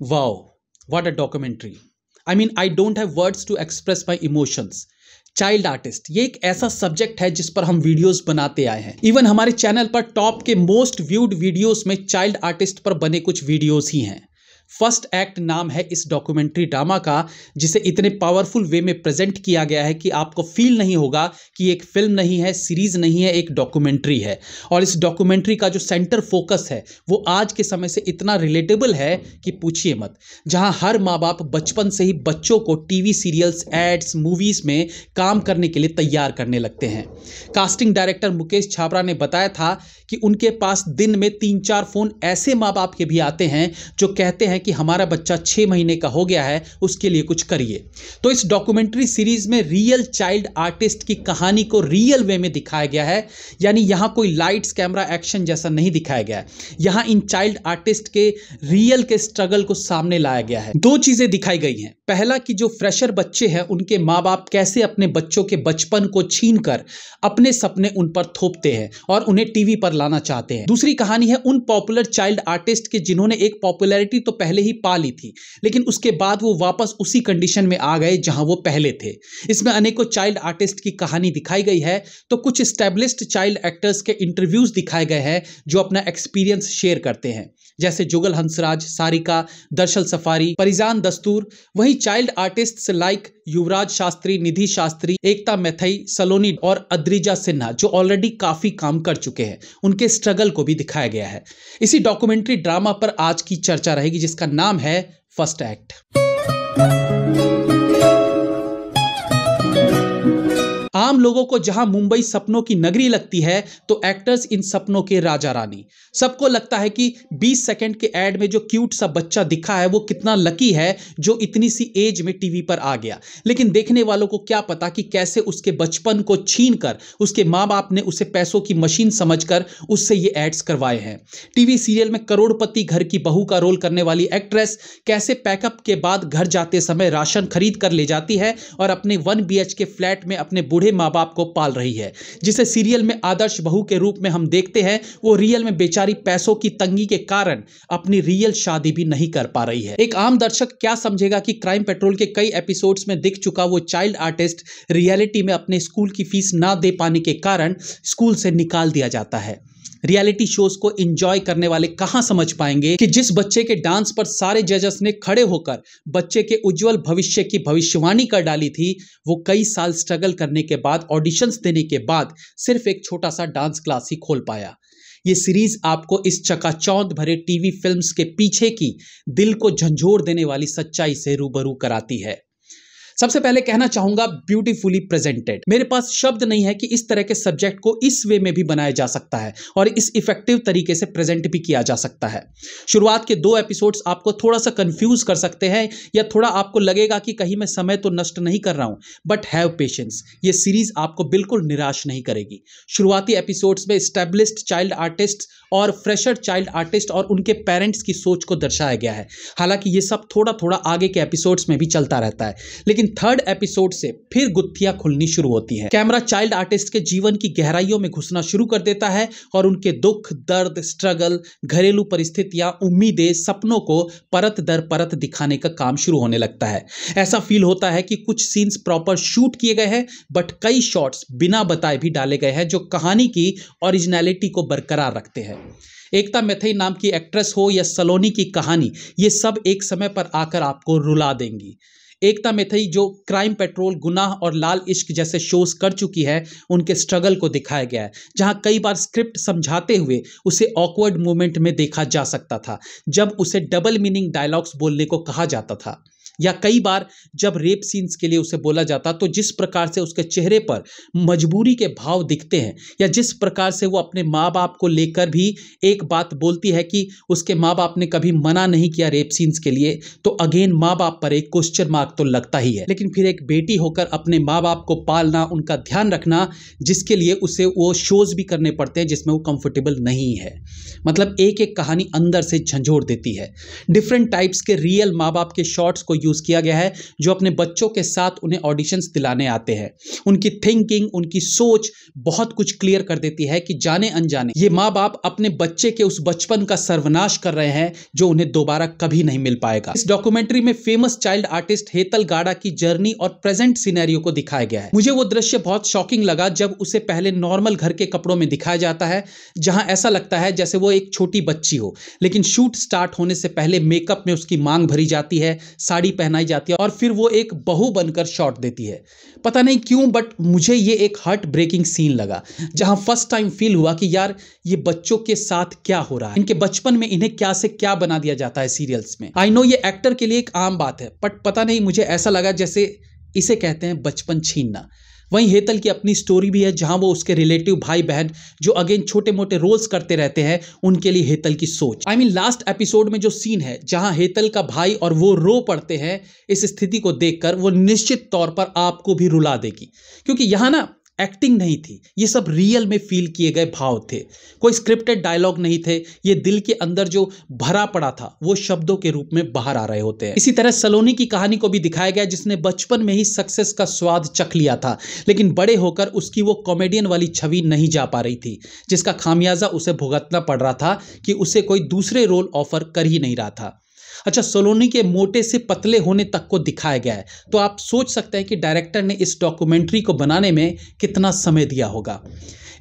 Wow, what a documentary. I mean I don't have words to express my emotions child artist ये एक ऐसा subject है जिस पर हम वीडियोस बनाते आए हैं इवन हमारे चैनल पर टॉप के मोस्ट व्यूड वीडियोस में चाइल्ड आर्टिस्ट पर बने कुछ वीडियोस ही हैं फर्स्ट एक्ट नाम है इस डॉक्यूमेंट्री ड्रामा का जिसे इतने पावरफुल वे में प्रेजेंट किया गया है कि आपको फील नहीं होगा कि एक फिल्म नहीं है सीरीज नहीं है एक डॉक्यूमेंट्री है और इस डॉक्यूमेंट्री का जो सेंटर फोकस है वो आज के समय से इतना रिलेटेबल है कि पूछिए मत जहां हर माँ बाप बचपन से ही बच्चों को टीवी सीरियल्स एड्स मूवीज में काम करने के लिए तैयार करने लगते हैं कास्टिंग डायरेक्टर मुकेश छाबरा ने बताया था कि उनके पास दिन में तीन चार फोन ऐसे माँ बाप के भी आते हैं जो कहते हैं हैं कि हमारा बच्चा छः महीने का हो गया है उसके लिए कुछ करिए तो इस डॉक्यूमेंट्री सीरीज़ में रियल चाइल्ड आर्टिस्ट की कहानी को रियल वे में दिखाया गया है यानी यहाँ कोई लाइट्स कैमरा एक्शन जैसा नहीं दिखाया गया है यहाँ इन चाइल्ड आर्टिस्ट के रियल के स्ट्रगल को सामने लाया गया है दो चीज़ें दिखाई गई हैं पहला कि जो फ्रेशर बच्चे हैं उनके माँ बाप कैसे अपने बच्चों के बचपन को छीन कर अपने सपने उन पर थोपते हैं और उन्हें टीवी पर लाना चाहते हैं दूसरी कहानी है उन पॉपुलर चाइल्ड आर्टिस्ट के जिन्होंने एक पॉपुलैरिटी तो पहले ही पा ली थी लेकिन उसके बाद वो वापस उसी कंडीशन में आ गए जहां वो पहले थे इसमें अनेकों चाइल्ड आर्टिस्ट की कहानी दिखाई गई है तो कुछ स्टेब्लिस्ड चाइल्ड एक्टर्स के इंटरव्यूज दिखाए गए हैं जो अपना एक्सपीरियंस शेयर करते हैं जैसे जुगल हंसराज सारिका दर्शल सफारी परिजान दस्तूर वही child artist like Yuvraj Shastri Nidhi Shastri Ekta Mathai Saloni और अद्रिजा सिन्हा जो ऑलरेडी काफी काम कर चुके हैं उनके स्ट्रगल को भी दिखाया गया है इसी डॉक्यूमेंट्री ड्रामा पर आज की चर्चा रहेगी जिसका नाम है फर्स्ट एक्ट आम लोगों को जहां मुंबई सपनों की नगरी लगती है तो एक्टर्स इन सपनों के राजा रानी सबको लगता है कि 20 सेकंड के एड में जो क्यूट सा बच्चा दिखा है वो कितना लकी है जो इतनी सी एज में टीवी पर आ गया लेकिन देखने वालों को क्या पता कि कैसे उसके बचपन को छीन कर उसके माँ बाप ने उसे पैसों की मशीन समझ कर उससे ये एड्स करवाए हैं टीवी सीरियल में करोड़पति घर की बहू का रोल करने वाली एक्ट्रेस कैसे पैकअप के बाद घर जाते समय राशन खरीद कर ले जाती है और अपने वन बी के फ्लैट में अपने बूढ़े माँ बाप को पाल रही है जिसे सीरियल में आदर्श बहू के रूप में हम देखते हैं वो रियल में बेचारी पैसों की तंगी के कारण अपनी रियल शादी भी नहीं कर पा रही है एक आम दर्शक क्या समझेगा कि क्राइम पेट्रोल के कई एपिसोड्स में दिख चुका वो चाइल्ड आर्टिस्ट रियलिटी में अपने स्कूल की फीस ना दे पाने के कारण स्कूल से निकाल दिया जाता है रियलिटी शोज को एंजॉय करने वाले कहाँ समझ पाएंगे कि जिस बच्चे के डांस पर सारे जजेस ने खड़े होकर बच्चे के उज्जवल भविष्य की भविष्यवाणी कर डाली थी वो कई साल स्ट्रगल करने के बाद ऑडिशंस देने के बाद सिर्फ एक छोटा सा डांस क्लास ही खोल पाया ये सीरीज आपको इस चकाचौंध भरे टीवी फिल्म्स के पीछे की दिल को झंझोर देने वाली सच्चाई से रूबरू कराती है सबसे पहले कहना चाहूंगा ब्यूटीफुली प्रेजेंटेड मेरे पास शब्द नहीं है कि इस तरह के सब्जेक्ट को इस वे में भी बनाया जा सकता है और इस इफेक्टिव तरीके से प्रेजेंट भी किया जा सकता है शुरुआत के दो एपिसोड्स आपको थोड़ा सा कंफ्यूज कर सकते हैं या थोड़ा आपको लगेगा कि कहीं मैं समय तो नष्ट नहीं कर रहा हूं बट हैव पेशेंस ये सीरीज आपको बिल्कुल निराश नहीं करेगी शुरुआती एपिसोड्स में स्टेब्लिस्ड चाइल्ड आर्टिस्ट और फ्रेशर चाइल्ड आर्टिस्ट और उनके पेरेंट्स की सोच को दर्शाया गया है हालांकि ये सब थोड़ा थोड़ा आगे के एपिसोड्स में भी चलता रहता है लेकिन लेकिन थर्ड एपिसोड से फिर गुत्थिया खुलनी शुरू होती है कैमरा चाइल्ड आर्टिस्ट के जीवन की गहराइयों में घुसना शुरू कर देता है और उनके दुख दर्द स्ट्रगल घरेलू परिस्थितियां उम्मीदें सपनों को परत दर परत दिखाने का काम शुरू होने लगता है ऐसा फील होता है कि कुछ सीन्स प्रॉपर शूट किए गए हैं बट कई शॉट्स बिना बताए भी डाले गए हैं जो कहानी की ओरिजिनलिटी को बरकरार रखते हैं एकता मेथई नाम की एक्ट्रेस हो या सलोनी की कहानी ये सब एक समय पर आकर आपको रुला देंगी एकता मेथई जो क्राइम पेट्रोल गुनाह और लाल इश्क जैसे शोज कर चुकी है उनके स्ट्रगल को दिखाया गया है जहां कई बार स्क्रिप्ट समझाते हुए उसे ऑकवर्ड मोमेंट में देखा जा सकता था जब उसे डबल मीनिंग डायलॉग्स बोलने को कहा जाता था या कई बार जब रेप सीन्स के लिए उसे बोला जाता तो जिस प्रकार से उसके चेहरे पर मजबूरी के भाव दिखते हैं या जिस प्रकार से वो अपने माँ बाप को लेकर भी एक बात बोलती है कि उसके माँ बाप ने कभी मना नहीं किया रेप सीन्स के लिए तो अगेन माँ बाप पर एक क्वेश्चन मार्क तो लगता ही है लेकिन फिर एक बेटी होकर अपने माँ बाप को पालना उनका ध्यान रखना जिसके लिए उसे वो शोज़ भी करने पड़ते हैं जिसमें वो कंफर्टेबल नहीं है मतलब एक एक कहानी अंदर से झंझोड़ देती है डिफरेंट टाइप्स के रियल माँ बाप के शॉर्ट्स को यूज़ किया गया है जो अपने बच्चों के साथ उन्हें ऑडिशंस दिलाने आते हैं उनकी थिंकिंग उनकी सोच बहुत कुछ क्लियर कर देती है कि जाने अनजाने ये माँ बाप अपने बच्चे के उस बचपन का सर्वनाश कर रहे हैं जो उन्हें दोबारा कभी नहीं मिल पाएगा इस डॉक्यूमेंट्री में फेमस चाइल्ड आर्टिस्ट हेतल गाड़ा की जर्नी और प्रेजेंट सीनेरियो को दिखाया गया है मुझे वो दृश्य बहुत शॉकिंग लगा जब उसे पहले नॉर्मल घर के कपड़ों में दिखाया जाता है जहां ऐसा लगता है जैसे वो एक छोटी बच्ची हो लेकिन शूट स्टार्ट होने से पहले मेकअप में उसकी मांग भरी जाती है साड़ी साड़ी पहनाई जाती है और फिर वो एक बहू बनकर शॉट देती है पता नहीं क्यों बट मुझे ये एक हार्ट ब्रेकिंग सीन लगा जहां फर्स्ट टाइम फील हुआ कि यार ये बच्चों के साथ क्या हो रहा है इनके बचपन में इन्हें क्या से क्या बना दिया जाता है सीरियल्स में आई नो ये एक्टर के लिए एक आम बात है बट पता नहीं मुझे ऐसा लगा जैसे इसे कहते हैं बचपन छीनना वहीं हेतल की अपनी स्टोरी भी है जहां वो उसके रिलेटिव भाई बहन जो अगेन छोटे मोटे रोल्स करते रहते हैं उनके लिए हेतल की सोच आई मीन लास्ट एपिसोड में जो सीन है जहां हेतल का भाई और वो रो पड़ते हैं इस स्थिति को देखकर वो निश्चित तौर पर आपको भी रुला देगी क्योंकि यहाँ ना एक्टिंग नहीं थी ये सब रियल में फील किए गए भाव थे कोई स्क्रिप्टेड डायलॉग नहीं थे ये दिल के अंदर जो भरा पड़ा था वो शब्दों के रूप में बाहर आ रहे होते हैं इसी तरह सलोनी की कहानी को भी दिखाया गया जिसने बचपन में ही सक्सेस का स्वाद चख लिया था लेकिन बड़े होकर उसकी वो कॉमेडियन वाली छवि नहीं जा पा रही थी जिसका खामियाजा उसे भुगतना पड़ रहा था कि उसे कोई दूसरे रोल ऑफर कर ही नहीं रहा था अच्छा सोलोनी के मोटे से पतले होने तक को दिखाया गया है तो आप सोच सकते हैं कि डायरेक्टर ने इस डॉक्यूमेंट्री को बनाने में कितना समय दिया होगा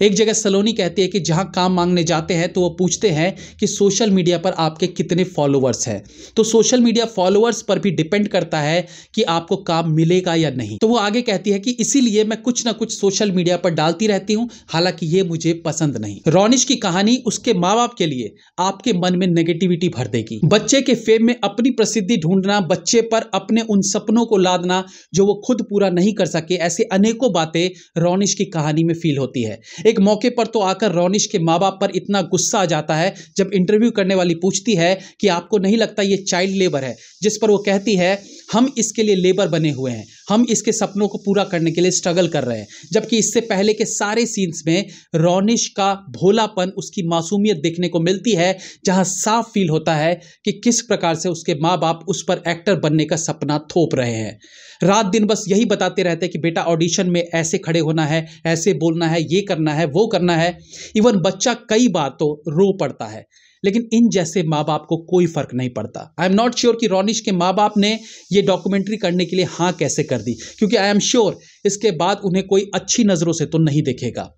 एक जगह सलोनी कहती है कि जहाँ काम मांगने जाते हैं तो वो पूछते हैं कि सोशल मीडिया पर आपके कितने फॉलोअर्स हैं तो सोशल मीडिया फॉलोअर्स पर भी डिपेंड करता है कि आपको काम मिलेगा या नहीं तो वो आगे कहती है कि इसीलिए मैं कुछ ना कुछ सोशल मीडिया पर डालती रहती हूँ हालांकि ये मुझे पसंद नहीं रोनिश की कहानी उसके माँ बाप के लिए आपके मन में नेगेटिविटी भर देगी बच्चे के फेम में अपनी प्रसिद्धि ढूंढना बच्चे पर अपने उन सपनों को लादना जो वो खुद पूरा नहीं कर सके ऐसी अनेकों बातें रोनिश की कहानी में फील होती है एक मौके पर तो आकर रोनिश के माँ बाप पर इतना गुस्सा आ जाता है जब इंटरव्यू करने वाली पूछती है कि आपको नहीं लगता ये चाइल्ड लेबर है जिस पर वो कहती है हम इसके लिए लेबर बने हुए हैं हम इसके सपनों को पूरा करने के लिए स्ट्रगल कर रहे हैं जबकि इससे पहले के सारे सीन्स में रोनिश का भोलापन उसकी मासूमियत देखने को मिलती है जहां साफ फील होता है कि किस प्रकार से उसके माँ बाप उस पर एक्टर बनने का सपना थोप रहे हैं रात दिन बस यही बताते रहते हैं कि बेटा ऑडिशन में ऐसे खड़े होना है ऐसे बोलना है ये करना करना है वो करना है इवन बच्चा कई बार तो रो पड़ता है लेकिन इन जैसे माँ बाप को कोई फर्क नहीं पड़ता आई एम नॉट श्योर कि रोनिश के माँ बाप ने ये डॉक्यूमेंट्री करने के लिए हाँ कैसे कर दी क्योंकि आई एम श्योर इसके बाद उन्हें कोई अच्छी नज़रों से तो नहीं देखेगा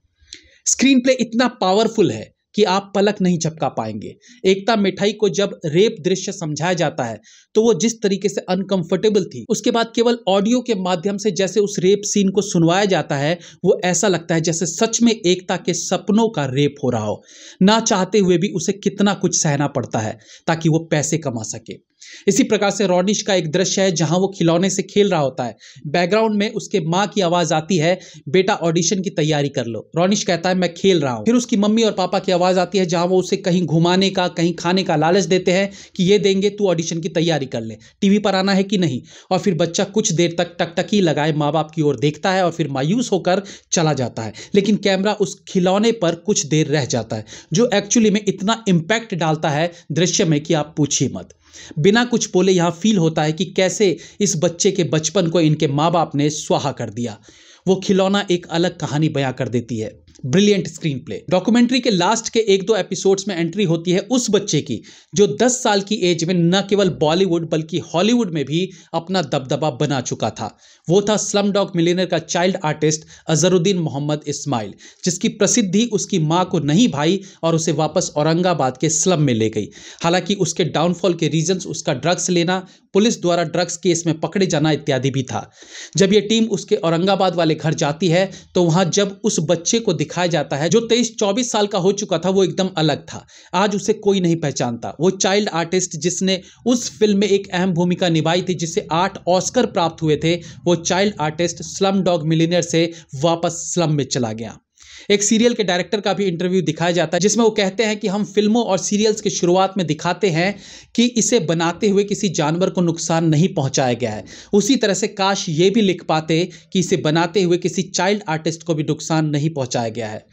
स्क्रीन प्ले इतना पावरफुल है कि आप पलक नहीं झपका पाएंगे एकता मिठाई को जब रेप दृश्य समझाया जाता है तो वो जिस तरीके से अनकंफर्टेबल थी उसके बाद केवल ऑडियो के माध्यम से जैसे उस रेप सीन को सुनवाया जाता है वो ऐसा लगता है जैसे सच में एकता के सपनों का रेप हो रहा हो ना चाहते हुए भी उसे कितना कुछ सहना पड़ता है ताकि वो पैसे कमा सके इसी प्रकार से रॉडिश का एक दृश्य है जहां वो खिलौने से खेल रहा होता है बैकग्राउंड में उसके माँ की आवाज आती है बेटा ऑडिशन की तैयारी कर लो रॉनिश कहता है मैं खेल रहा हूँ फिर उसकी मम्मी और पापा की आवाज आती है जहां वो उसे कहीं घुमाने का कहीं खाने का लालच देते हैं कि ये देंगे तू ऑडिशन की तैयारी कर ले टीवी पर आना है कि नहीं और फिर बच्चा कुछ देर तक टकटकी लगाए माँ बाप की ओर देखता है और फिर मायूस होकर चला जाता है लेकिन कैमरा उस खिलौने पर कुछ देर रह जाता है जो एक्चुअली में इतना इम्पैक्ट डालता है दृश्य में कि आप पूछिए मत बिना कुछ बोले यहाँ फील होता है कि कैसे इस बच्चे के बचपन को इनके माँ बाप ने स्वाहा कर दिया वो खिलौना एक अलग कहानी बयां कर देती है ब्रिलियंट स्क्रीन प्ले डॉक्यूमेंट्री के लास्ट के एक दो एपिसोड्स में एंट्री होती है उस बच्चे की जो 10 साल की एज में न केवल बॉलीवुड बल्कि हॉलीवुड में भी अपना दबदबा बना चुका था वो था स्लम डॉग मिलेनर का चाइल्ड आर्टिस्ट अजहरुद्दीन मोहम्मद इस्माइल जिसकी प्रसिद्धि उसकी माँ को नहीं भाई और उसे वापस औरंगाबाद के स्लम में ले गई हालांकि उसके डाउनफॉल के रीजन उसका ड्रग्स लेना पुलिस द्वारा ड्रग्स केस में पकड़े जाना इत्यादि भी था जब यह टीम उसके औरंगाबाद वाले घर जाती है तो वहां जब उस बच्चे को दिखाया जाता है जो तेईस चौबीस साल का हो चुका था वो एकदम अलग था आज उसे कोई नहीं पहचानता वो चाइल्ड आर्टिस्ट जिसने उस फिल्म में एक अहम भूमिका निभाई थी जिसे आठ ऑस्कर प्राप्त हुए थे वो child artist Slumdog Millionaire से वापस स्लम में चला गया एक सीरियल के डायरेक्टर का भी इंटरव्यू दिखाया जाता है जिसमें वो कहते हैं कि हम फिल्मों और सीरियल्स की शुरुआत में दिखाते हैं कि इसे बनाते हुए किसी जानवर को नुकसान नहीं पहुंचाया गया है उसी तरह से काश ये भी लिख पाते कि इसे बनाते हुए किसी चाइल्ड आर्टिस्ट को भी नुकसान नहीं पहुंचाया गया है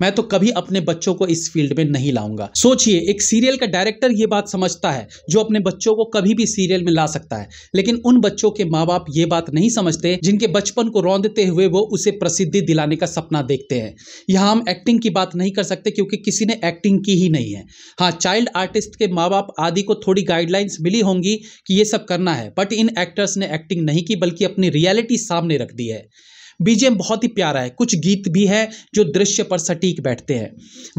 मैं तो कभी अपने बच्चों को इस फील्ड में नहीं लाऊंगा सोचिए एक सीरियल का डायरेक्टर ये बात समझता है जो अपने बच्चों को कभी भी सीरियल में ला सकता है लेकिन उन बच्चों के माँ बाप ये बात नहीं समझते जिनके बचपन को रौंदते हुए वो उसे प्रसिद्धि दिलाने का सपना देखते हैं यहाँ हम एक्टिंग की बात नहीं कर सकते क्योंकि किसी ने एक्टिंग की ही नहीं है हाँ चाइल्ड आर्टिस्ट के माँ बाप आदि को थोड़ी गाइडलाइंस मिली होंगी कि ये सब करना है बट इन एक्टर्स ने एक्टिंग नहीं की बल्कि अपनी रियलिटी सामने रख दी है बीजेम बहुत ही प्यारा है कुछ गीत भी है जो दृश्य पर सटीक बैठते हैं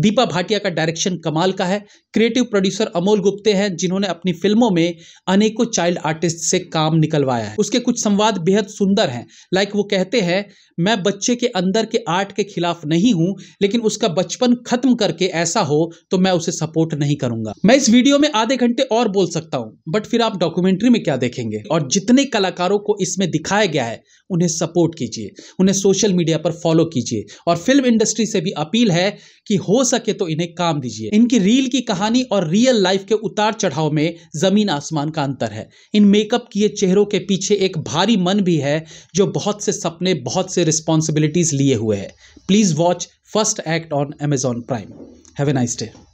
दीपा भाटिया का डायरेक्शन कमाल का है क्रिएटिव प्रोड्यूसर अमोल गुप्ते हैं जिन्होंने अपनी फिल्मों में अनेकों चाइल्ड आर्टिस्ट से काम निकलवाया है उसके कुछ संवाद बेहद सुंदर हैं लाइक वो कहते हैं मैं बच्चे के अंदर के आर्ट के खिलाफ नहीं हूं लेकिन उसका बचपन खत्म करके ऐसा हो तो मैं उसे सपोर्ट नहीं करूंगा मैं इस वीडियो में आधे घंटे और बोल सकता हूं बट फिर आप डॉक्यूमेंट्री में क्या देखेंगे और जितने कलाकारों को इसमें दिखाया गया है उन्हें सपोर्ट कीजिए उन्हें सोशल मीडिया पर फॉलो कीजिए और फिल्म इंडस्ट्री से भी अपील है कि हो सके तो इन्हें काम दीजिए इनकी रील की कहानी और रियल लाइफ के उतार चढ़ाव में जमीन आसमान का अंतर है इन मेकअप किए चेहरों के पीछे एक भारी मन भी है जो बहुत से सपने बहुत से रिस्पॉन्सिबिलिटीज लिए हुए है please watch First Act on Amazon Prime have a nice day